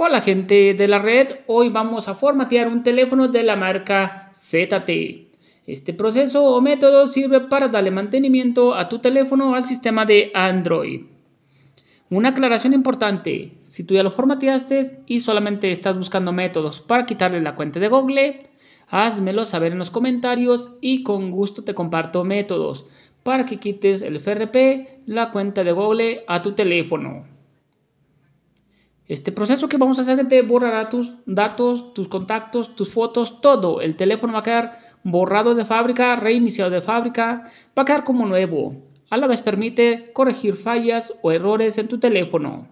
Hola gente de la red, hoy vamos a formatear un teléfono de la marca ZTE. Este proceso o método sirve para darle mantenimiento a tu teléfono al sistema de Android. Una aclaración importante, si tú ya lo formateaste y solamente estás buscando métodos para quitarle la cuenta de Google, házmelo saber en los comentarios y con gusto te comparto métodos para que quites el FRP, la cuenta de Google a tu teléfono. Este proceso que vamos a hacer te borrará tus datos, tus contactos, tus fotos, todo. El teléfono va a quedar borrado de fábrica, reiniciado de fábrica, va a quedar como nuevo. A la vez permite corregir fallas o errores en tu teléfono.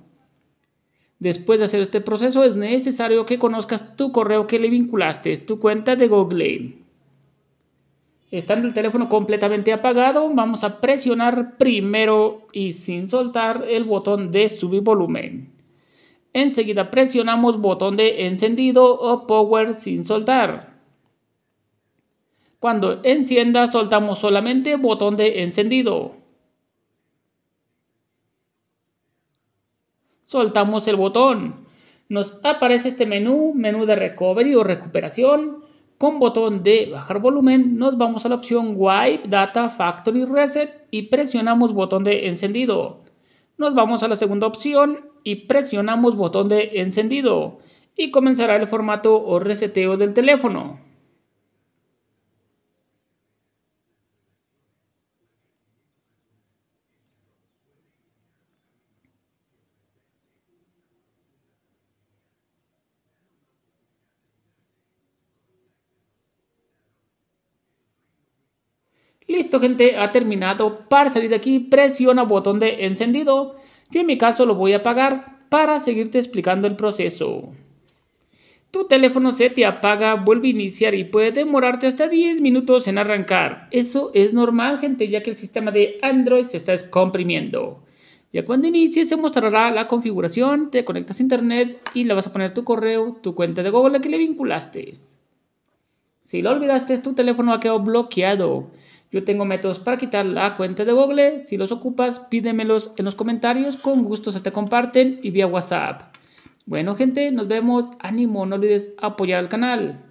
Después de hacer este proceso es necesario que conozcas tu correo que le vinculaste, tu cuenta de Google. Estando el teléfono completamente apagado, vamos a presionar primero y sin soltar el botón de subir volumen. Enseguida presionamos botón de encendido o power sin soltar. Cuando encienda soltamos solamente botón de encendido. Soltamos el botón. Nos aparece este menú, menú de recovery o recuperación. Con botón de bajar volumen nos vamos a la opción Wipe Data Factory Reset y presionamos botón de encendido. Nos vamos a la segunda opción y presionamos botón de encendido y comenzará el formato o reseteo del teléfono. Listo, gente, ha terminado. Para salir de aquí, presiona botón de encendido. Yo en mi caso lo voy a apagar para seguirte explicando el proceso. Tu teléfono se te apaga, vuelve a iniciar y puede demorarte hasta 10 minutos en arrancar. Eso es normal, gente, ya que el sistema de Android se está descomprimiendo Ya cuando inicie se mostrará la configuración, te conectas a internet y le vas a poner tu correo, tu cuenta de Google a que le vinculaste. Si lo olvidaste, tu teléfono ha quedado bloqueado. Yo tengo métodos para quitar la cuenta de Google. Si los ocupas, pídemelos en los comentarios. Con gusto se te comparten y vía WhatsApp. Bueno, gente, nos vemos. Ánimo, no olvides apoyar al canal.